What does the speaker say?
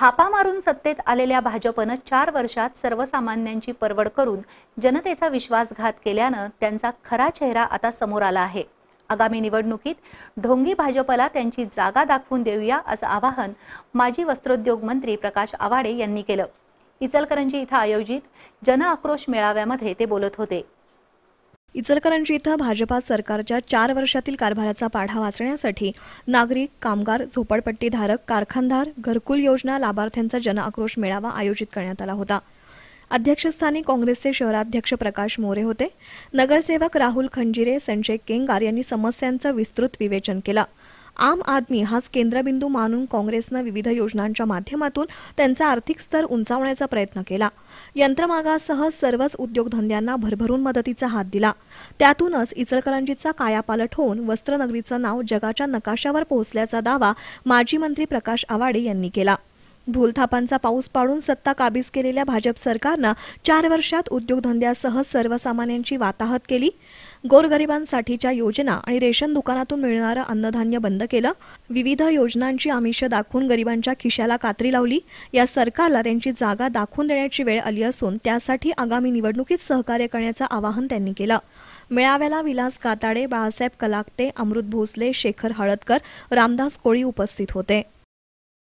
थापा मारून सत्तेत आलेल्या भाजपनं चार वर्षात सर्वसामान्यांची परवड करून जनतेचा विश्वासघात केल्यानं त्यांचा खरा चेहरा आता समोर आला आहे आगामी निवडणुकीत ढोंगी भाजपला त्यांची जागा दाखवून देऊया असं आवाहन माजी वस्त्रोद्योग मंत्री प्रकाश आवाडे यांनी केलं इचलकरंजी इथं आयोजित जनआक्रोश मेळाव्यामध्ये ते बोलत होते इचलकरंजी इथं भाजपा सरकारच्या चार वर्षातील कारभाराचा पाढा वाचण्यासाठी नागरिक कामगार झोपडपट्टीधारक कारखानदार घरकुल योजना लाभार्थ्यांचा जनआक्रोश मेळावा आयोजित करण्यात आला होता अध्यक्षस्थानी काँग्रेसचे शहराध्यक्ष प्रकाश मोरे होते नगरसेवक राहुल खंजिरे संजय केंगार यांनी समस्यांचं विस्तृत विवेचन केलं आम आदमी हाच केंद्रबिंदू मानून काँग्रेसनं विविध योजनांच्या माध्यमातून त्यांचा आर्थिक स्तर उंचावण्याचा प्रयत्न केला यंत्रमागासह सर्वच उद्योगधंद्यांना भरभरून मदतीचा हात दिला त्यातूनच इचलकरंजीचा कायापालट होऊन वस्त्रनगरीचं नाव जगाच्या नकाशावर पोहोचल्याचा दावा माजी मंत्री प्रकाश आवाडे यांनी केला भूलथापांचा पाऊस पाडून सत्ता काबीज केलेल्या भाजप सरकारनं चार वर्षात उद्योगधंद्यासह सर्वसामान्यांची वाताहत केली गोरगरिबांसाठीच्या योजना आणि रेशन दुकानातून मिळणारं अन्नधान्य बंद केलं विविध योजनांची आमिष दाखवून गरिबांच्या खिशाला कात्री लावली या सरकारला त्यांची जागा दाखवून देण्याची वेळ आली असून त्यासाठी आगामी निवडणुकीत सहकार्य करण्याचं आवाहन त्यांनी केलं मेळाव्याला विलास काताडे बाळासाहेब कलाकते अमृत भोसले शेखर हळदकर रामदास कोळी उपस्थित होते